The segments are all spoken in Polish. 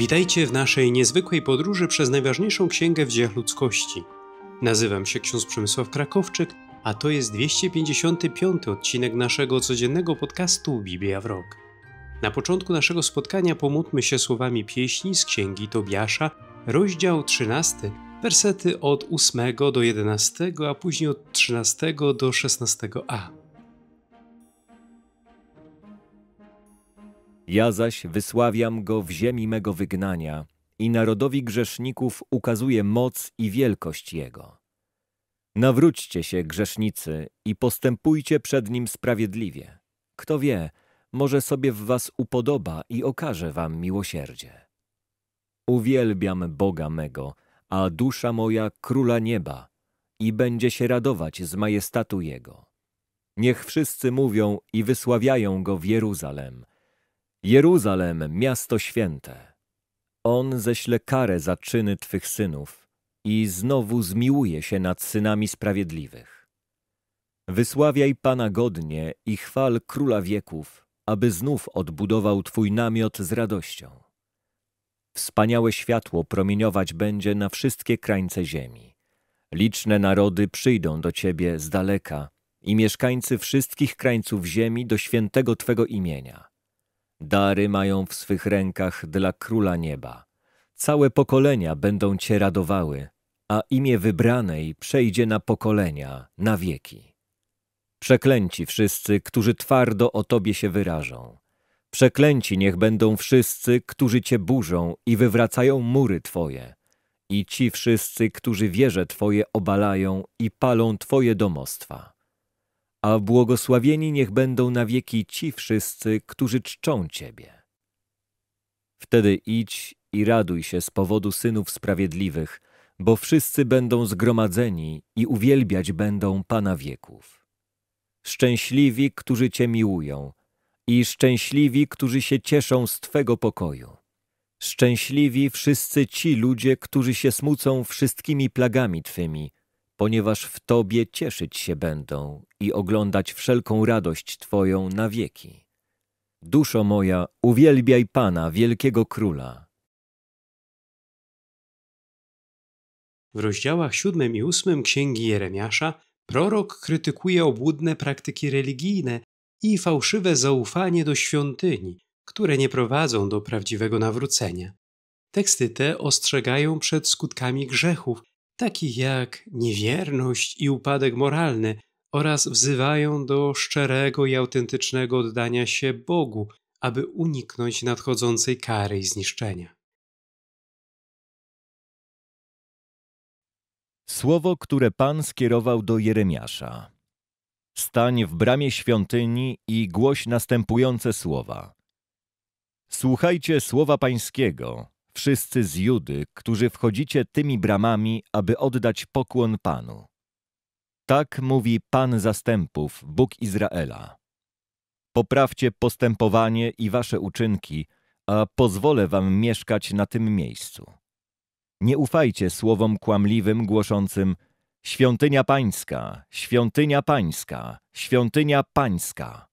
Witajcie w naszej niezwykłej podróży przez najważniejszą księgę w dziejach ludzkości. Nazywam się ksiądz Przemysław Krakowczyk, a to jest 255 odcinek naszego codziennego podcastu Biblia w rok. Na początku naszego spotkania pomódlmy się słowami pieśni z księgi Tobiasza, rozdział 13, wersety od 8 do 11, a później od 13 do 16a. Ja zaś wysławiam go w ziemi mego wygnania i narodowi grzeszników ukazuję moc i wielkość jego. Nawróćcie się, grzesznicy, i postępujcie przed nim sprawiedliwie. Kto wie, może sobie w was upodoba i okaże wam miłosierdzie. Uwielbiam Boga mego, a dusza moja króla nieba i będzie się radować z majestatu jego. Niech wszyscy mówią i wysławiają go w Jeruzalem, Jeruzalem, miasto święte, On ześle karę za czyny Twych synów i znowu zmiłuje się nad synami sprawiedliwych. Wysławiaj Pana godnie i chwal Króla wieków, aby znów odbudował Twój namiot z radością. Wspaniałe światło promieniować będzie na wszystkie krańce ziemi. Liczne narody przyjdą do Ciebie z daleka i mieszkańcy wszystkich krańców ziemi do świętego Twego imienia – Dary mają w swych rękach dla Króla Nieba. Całe pokolenia będą Cię radowały, a imię wybranej przejdzie na pokolenia, na wieki. Przeklęci wszyscy, którzy twardo o Tobie się wyrażą. Przeklęci niech będą wszyscy, którzy Cię burzą i wywracają mury Twoje. I ci wszyscy, którzy wieże Twoje obalają i palą Twoje domostwa a błogosławieni niech będą na wieki ci wszyscy, którzy czczą Ciebie. Wtedy idź i raduj się z powodu synów sprawiedliwych, bo wszyscy będą zgromadzeni i uwielbiać będą Pana wieków. Szczęśliwi, którzy Cię miłują i szczęśliwi, którzy się cieszą z Twego pokoju. Szczęśliwi wszyscy ci ludzie, którzy się smucą wszystkimi plagami Twymi, ponieważ w Tobie cieszyć się będą i oglądać wszelką radość Twoją na wieki. Duszo moja, uwielbiaj Pana, wielkiego Króla. W rozdziałach siódmym i ósmym Księgi Jeremiasza prorok krytykuje obłudne praktyki religijne i fałszywe zaufanie do świątyni, które nie prowadzą do prawdziwego nawrócenia. Teksty te ostrzegają przed skutkami grzechów, taki jak niewierność i upadek moralny, oraz wzywają do szczerego i autentycznego oddania się Bogu, aby uniknąć nadchodzącej kary i zniszczenia. Słowo, które Pan skierował do Jeremiasza. Stań w bramie świątyni i głoś następujące słowa. Słuchajcie słowa Pańskiego, wszyscy z Judy, którzy wchodzicie tymi bramami, aby oddać pokłon Panu. Tak mówi Pan zastępów, Bóg Izraela. Poprawcie postępowanie i wasze uczynki, a pozwolę wam mieszkać na tym miejscu. Nie ufajcie słowom kłamliwym głoszącym Świątynia Pańska, Świątynia Pańska, Świątynia Pańska.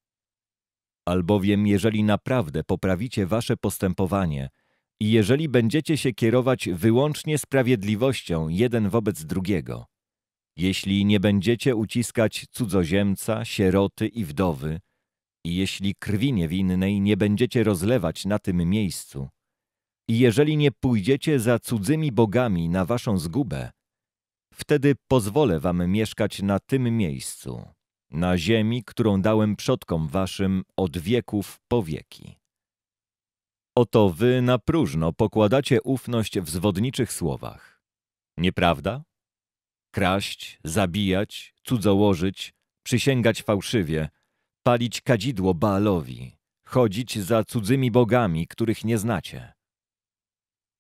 Albowiem jeżeli naprawdę poprawicie wasze postępowanie – i jeżeli będziecie się kierować wyłącznie sprawiedliwością jeden wobec drugiego, jeśli nie będziecie uciskać cudzoziemca, sieroty i wdowy, i jeśli krwi niewinnej nie będziecie rozlewać na tym miejscu, i jeżeli nie pójdziecie za cudzymi bogami na waszą zgubę, wtedy pozwolę wam mieszkać na tym miejscu, na ziemi, którą dałem przodkom waszym od wieków po wieki. Oto wy na próżno pokładacie ufność w zwodniczych słowach. Nieprawda? Kraść, zabijać, cudzołożyć, przysięgać fałszywie, palić kadzidło Baalowi, chodzić za cudzymi bogami, których nie znacie.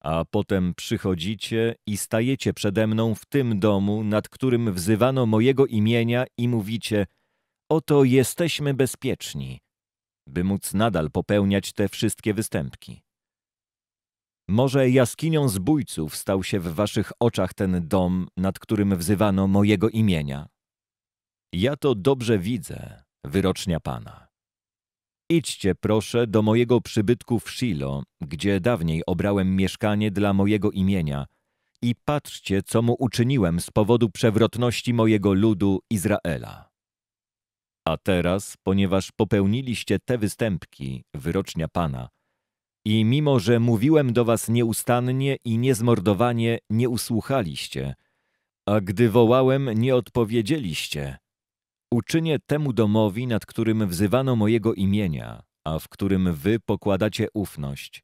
A potem przychodzicie i stajecie przede mną w tym domu, nad którym wzywano mojego imienia i mówicie – oto jesteśmy bezpieczni, by móc nadal popełniać te wszystkie występki. Może jaskinią zbójców stał się w waszych oczach ten dom, nad którym wzywano mojego imienia. Ja to dobrze widzę, wyrocznia Pana. Idźcie, proszę, do mojego przybytku w Shilo, gdzie dawniej obrałem mieszkanie dla mojego imienia i patrzcie, co mu uczyniłem z powodu przewrotności mojego ludu Izraela. A teraz, ponieważ popełniliście te występki, wyrocznia Pana, i mimo, że mówiłem do was nieustannie i niezmordowanie, nie usłuchaliście, a gdy wołałem, nie odpowiedzieliście, uczynię temu domowi, nad którym wzywano mojego imienia, a w którym wy pokładacie ufność,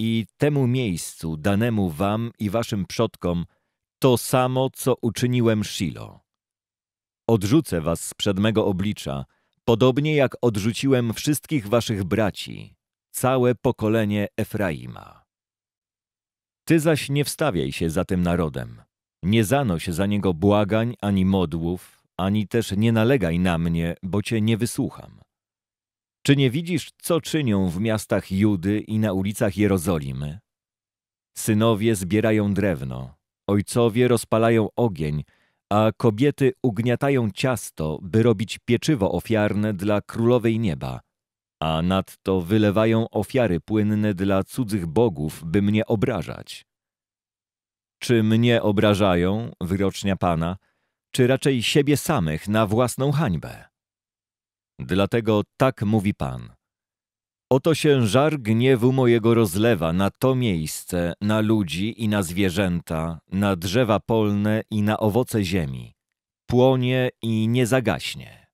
i temu miejscu danemu wam i waszym przodkom to samo, co uczyniłem Shiloh. Odrzucę was z przed mego oblicza, podobnie jak odrzuciłem wszystkich waszych braci, całe pokolenie Efraima. Ty zaś nie wstawiaj się za tym narodem, nie zanoś za niego błagań ani modłów, ani też nie nalegaj na mnie, bo cię nie wysłucham. Czy nie widzisz, co czynią w miastach Judy i na ulicach Jerozolimy? Synowie zbierają drewno, ojcowie rozpalają ogień, a kobiety ugniatają ciasto, by robić pieczywo ofiarne dla królowej nieba, a nadto wylewają ofiary płynne dla cudzych bogów, by mnie obrażać. Czy mnie obrażają, wyrocznia Pana, czy raczej siebie samych na własną hańbę? Dlatego tak mówi Pan. Oto się żar gniewu mojego rozlewa na to miejsce, na ludzi i na zwierzęta, na drzewa polne i na owoce ziemi. Płonie i nie zagaśnie.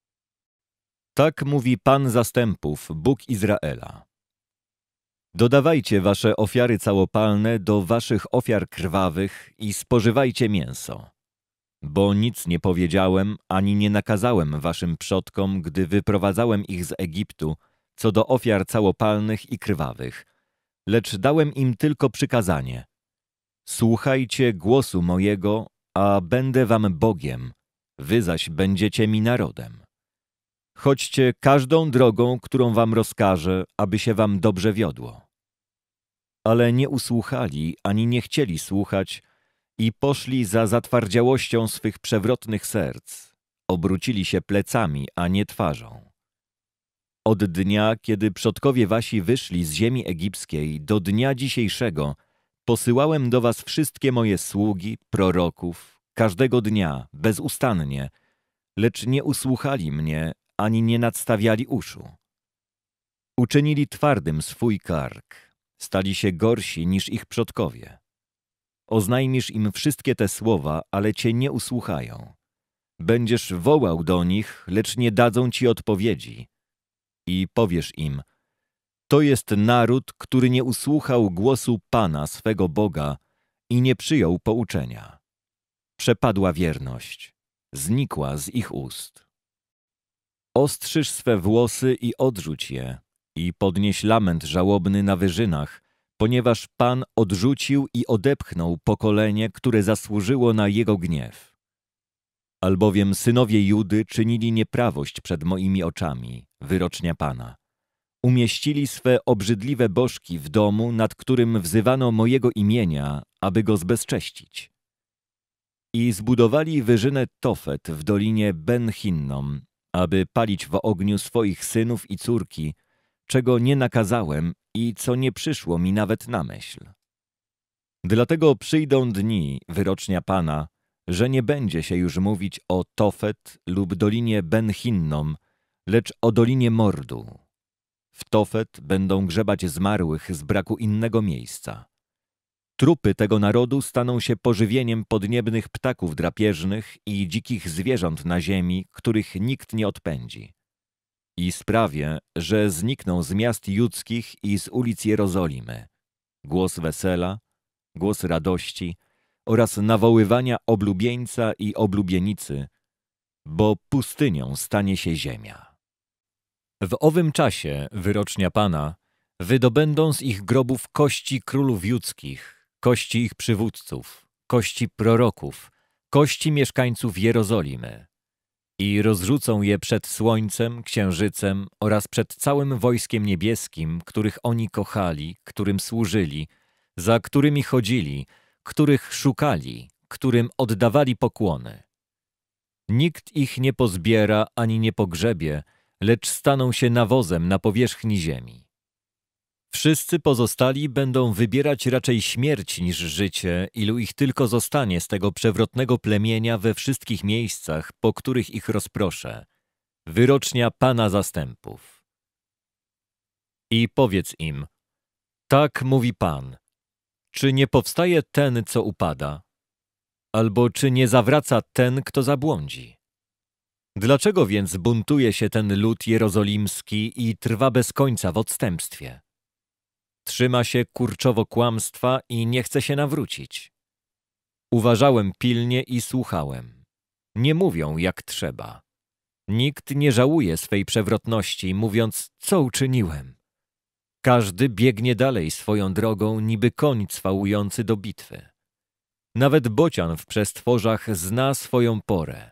Tak mówi Pan zastępów, Bóg Izraela. Dodawajcie wasze ofiary całopalne do waszych ofiar krwawych i spożywajcie mięso. Bo nic nie powiedziałem ani nie nakazałem waszym przodkom, gdy wyprowadzałem ich z Egiptu – co do ofiar całopalnych i krwawych, lecz dałem im tylko przykazanie. Słuchajcie głosu mojego, a będę wam Bogiem, wy zaś będziecie mi narodem. Chodźcie każdą drogą, którą wam rozkażę, aby się wam dobrze wiodło. Ale nie usłuchali ani nie chcieli słuchać i poszli za zatwardziałością swych przewrotnych serc. Obrócili się plecami, a nie twarzą. Od dnia, kiedy przodkowie wasi wyszli z ziemi egipskiej do dnia dzisiejszego, posyłałem do was wszystkie moje sługi, proroków, każdego dnia, bezustannie, lecz nie usłuchali mnie, ani nie nadstawiali uszu. Uczynili twardym swój kark, stali się gorsi niż ich przodkowie. Oznajmisz im wszystkie te słowa, ale cię nie usłuchają. Będziesz wołał do nich, lecz nie dadzą ci odpowiedzi i powiesz im, to jest naród, który nie usłuchał głosu Pana, swego Boga i nie przyjął pouczenia. Przepadła wierność, znikła z ich ust. Ostrzyż swe włosy i odrzuć je, i podnieś lament żałobny na wyżynach, ponieważ Pan odrzucił i odepchnął pokolenie, które zasłużyło na jego gniew. Albowiem synowie Judy czynili nieprawość przed moimi oczami, wyrocznia Pana. Umieścili swe obrzydliwe bożki w domu, nad którym wzywano mojego imienia, aby go zbezcześcić. I zbudowali wyżynę Tofet w dolinie Ben-Hinnom, aby palić w ogniu swoich synów i córki, czego nie nakazałem i co nie przyszło mi nawet na myśl. Dlatego przyjdą dni, wyrocznia Pana, że nie będzie się już mówić o Tofet lub Dolinie Benhinnom, lecz o Dolinie Mordu. W Tofet będą grzebać zmarłych z braku innego miejsca. Trupy tego narodu staną się pożywieniem podniebnych ptaków drapieżnych i dzikich zwierząt na ziemi, których nikt nie odpędzi. I sprawię, że znikną z miast judzkich i z ulic Jerozolimy. Głos wesela, głos radości – oraz nawoływania oblubieńca i oblubienicy, bo pustynią stanie się ziemia. W owym czasie, wyrocznia Pana, wydobędą z ich grobów kości królów judzkich, kości ich przywódców, kości proroków, kości mieszkańców Jerozolimy i rozrzucą je przed słońcem, księżycem oraz przed całym wojskiem niebieskim, których oni kochali, którym służyli, za którymi chodzili, których szukali, którym oddawali pokłony. Nikt ich nie pozbiera ani nie pogrzebie, lecz staną się nawozem na powierzchni ziemi. Wszyscy pozostali będą wybierać raczej śmierć niż życie, ilu ich tylko zostanie z tego przewrotnego plemienia we wszystkich miejscach, po których ich rozproszę. Wyrocznia Pana zastępów. I powiedz im, tak mówi Pan, czy nie powstaje ten, co upada? Albo czy nie zawraca ten, kto zabłądzi? Dlaczego więc buntuje się ten lud jerozolimski i trwa bez końca w odstępstwie? Trzyma się kurczowo kłamstwa i nie chce się nawrócić. Uważałem pilnie i słuchałem. Nie mówią jak trzeba. Nikt nie żałuje swej przewrotności, mówiąc, co uczyniłem. Każdy biegnie dalej swoją drogą, niby koń cwałujący do bitwy. Nawet bocian w przestworzach zna swoją porę.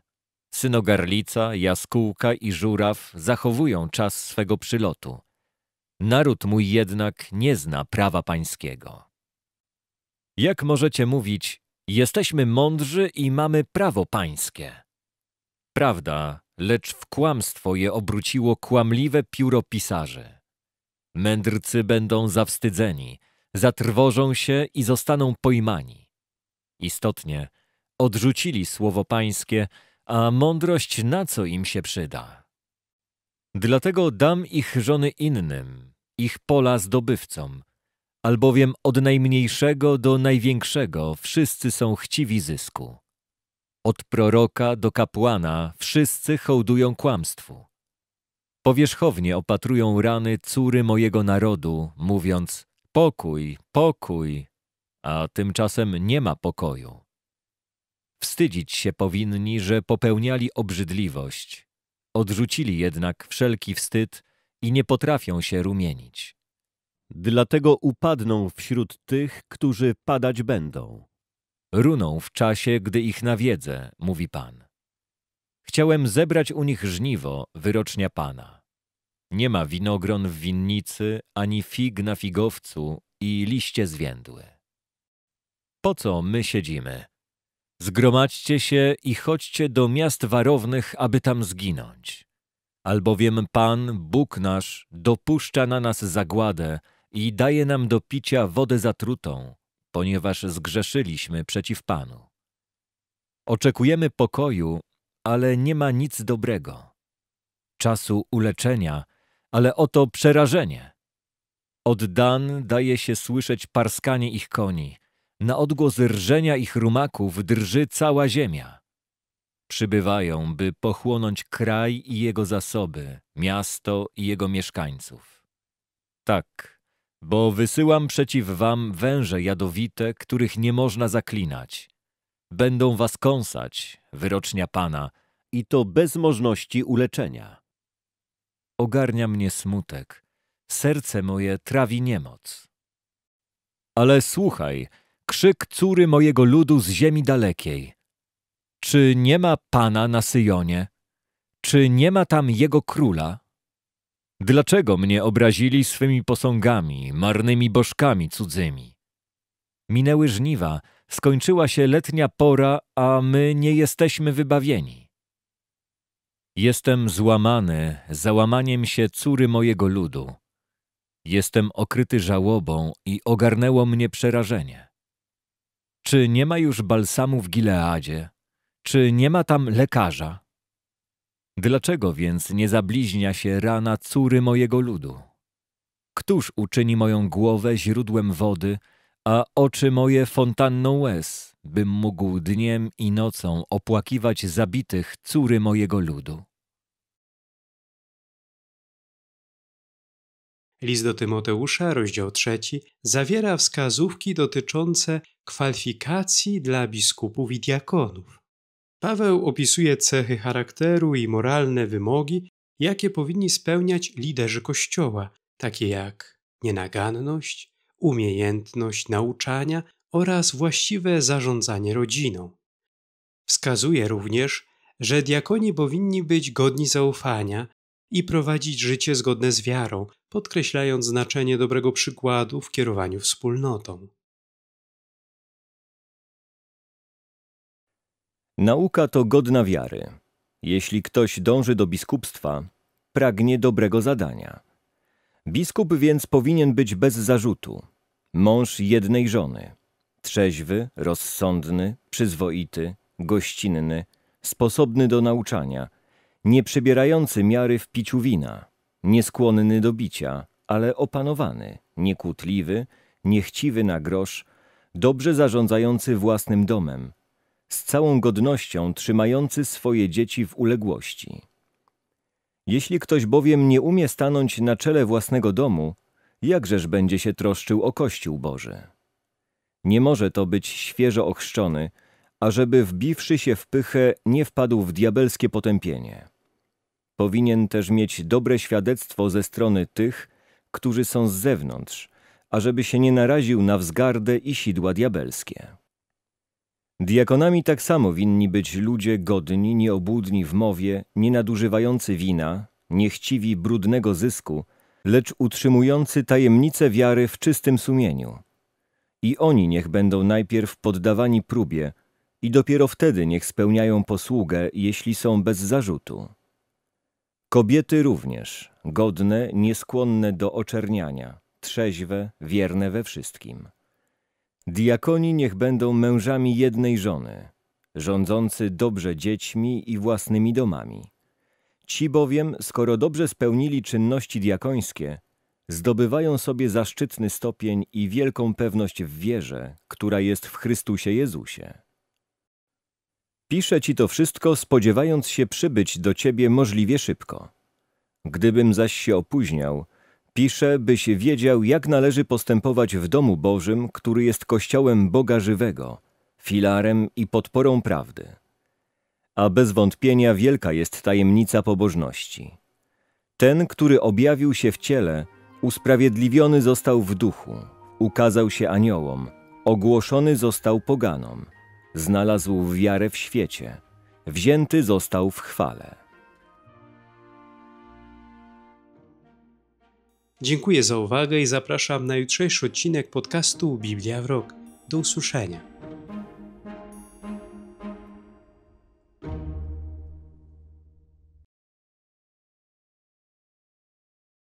Synogarlica, jaskółka i żuraw zachowują czas swego przylotu. Naród mój jednak nie zna prawa pańskiego. Jak możecie mówić, jesteśmy mądrzy i mamy prawo pańskie? Prawda, lecz w kłamstwo je obróciło kłamliwe pióro pisarzy. Mędrcy będą zawstydzeni, zatrwożą się i zostaną pojmani. Istotnie, odrzucili słowo pańskie, a mądrość na co im się przyda? Dlatego dam ich żony innym, ich pola zdobywcom, albowiem od najmniejszego do największego wszyscy są chciwi zysku. Od proroka do kapłana wszyscy hołdują kłamstwu. Powierzchownie opatrują rany córy mojego narodu, mówiąc pokój, pokój, a tymczasem nie ma pokoju. Wstydzić się powinni, że popełniali obrzydliwość. Odrzucili jednak wszelki wstyd i nie potrafią się rumienić. Dlatego upadną wśród tych, którzy padać będą. Runą w czasie, gdy ich nawiedzę, mówi Pan. Chciałem zebrać u nich żniwo, wyrocznia Pana. Nie ma winogron w winnicy, ani fig na figowcu i liście zwiędły. Po co my siedzimy? Zgromadźcie się i chodźcie do miast warownych, aby tam zginąć. Albowiem Pan, Bóg nasz, dopuszcza na nas zagładę i daje nam do picia wodę zatrutą, ponieważ zgrzeszyliśmy przeciw Panu. Oczekujemy pokoju, ale nie ma nic dobrego. Czasu uleczenia – ale oto przerażenie. Od Dan daje się słyszeć parskanie ich koni. Na odgłos rżenia ich rumaków drży cała ziemia. Przybywają, by pochłonąć kraj i jego zasoby, miasto i jego mieszkańców. Tak, bo wysyłam przeciw wam węże jadowite, których nie można zaklinać. Będą was kąsać, wyrocznia Pana, i to bez możliwości uleczenia ogarnia mnie smutek, serce moje trawi niemoc. Ale słuchaj, krzyk córy mojego ludu z ziemi dalekiej. Czy nie ma Pana na Syjonie? Czy nie ma tam Jego Króla? Dlaczego mnie obrazili swymi posągami, marnymi bożkami cudzymi? Minęły żniwa, skończyła się letnia pora, a my nie jesteśmy wybawieni. Jestem złamany załamaniem się córy mojego ludu. Jestem okryty żałobą i ogarnęło mnie przerażenie. Czy nie ma już balsamu w Gileadzie? Czy nie ma tam lekarza? Dlaczego więc nie zabliźnia się rana córy mojego ludu? Któż uczyni moją głowę źródłem wody, a oczy moje fontanną łez, bym mógł dniem i nocą opłakiwać zabitych córy mojego ludu? List do Tymoteusza, rozdział trzeci zawiera wskazówki dotyczące kwalifikacji dla biskupów i diakonów. Paweł opisuje cechy charakteru i moralne wymogi, jakie powinni spełniać liderzy Kościoła, takie jak nienaganność, umiejętność nauczania oraz właściwe zarządzanie rodziną. Wskazuje również, że diakoni powinni być godni zaufania, i prowadzić życie zgodne z wiarą, podkreślając znaczenie dobrego przykładu w kierowaniu wspólnotą. Nauka to godna wiary. Jeśli ktoś dąży do biskupstwa, pragnie dobrego zadania. Biskup więc powinien być bez zarzutu, mąż jednej żony, trzeźwy, rozsądny, przyzwoity, gościnny, sposobny do nauczania – Nieprzebierający miary w piciu wina, nieskłonny do bicia, ale opanowany, niekłótliwy, niechciwy na grosz, dobrze zarządzający własnym domem, z całą godnością trzymający swoje dzieci w uległości. Jeśli ktoś bowiem nie umie stanąć na czele własnego domu, jakżeż będzie się troszczył o Kościół Boży? Nie może to być świeżo ochrzczony, ażeby wbiwszy się w pychę nie wpadł w diabelskie potępienie. Powinien też mieć dobre świadectwo ze strony tych, którzy są z zewnątrz, ażeby się nie naraził na wzgardę i sidła diabelskie. Diakonami tak samo winni być ludzie godni, nieobłudni w mowie, nienadużywający wina, niechciwi brudnego zysku, lecz utrzymujący tajemnice wiary w czystym sumieniu. I oni niech będą najpierw poddawani próbie i dopiero wtedy niech spełniają posługę, jeśli są bez zarzutu. Kobiety również, godne, nieskłonne do oczerniania, trzeźwe, wierne we wszystkim. Diakoni niech będą mężami jednej żony, rządzący dobrze dziećmi i własnymi domami. Ci bowiem, skoro dobrze spełnili czynności diakońskie, zdobywają sobie zaszczytny stopień i wielką pewność w wierze, która jest w Chrystusie Jezusie. Piszę ci to wszystko, spodziewając się przybyć do ciebie możliwie szybko. Gdybym zaś się opóźniał, piszę, byś wiedział, jak należy postępować w domu Bożym, który jest kościołem Boga żywego, filarem i podporą prawdy. A bez wątpienia wielka jest tajemnica pobożności. Ten, który objawił się w ciele, usprawiedliwiony został w duchu, ukazał się aniołom, ogłoszony został poganom – znalazł wiarę w świecie, wzięty został w chwale. Dziękuję za uwagę i zapraszam na jutrzejszy odcinek podcastu Biblia w Rok. Do usłyszenia.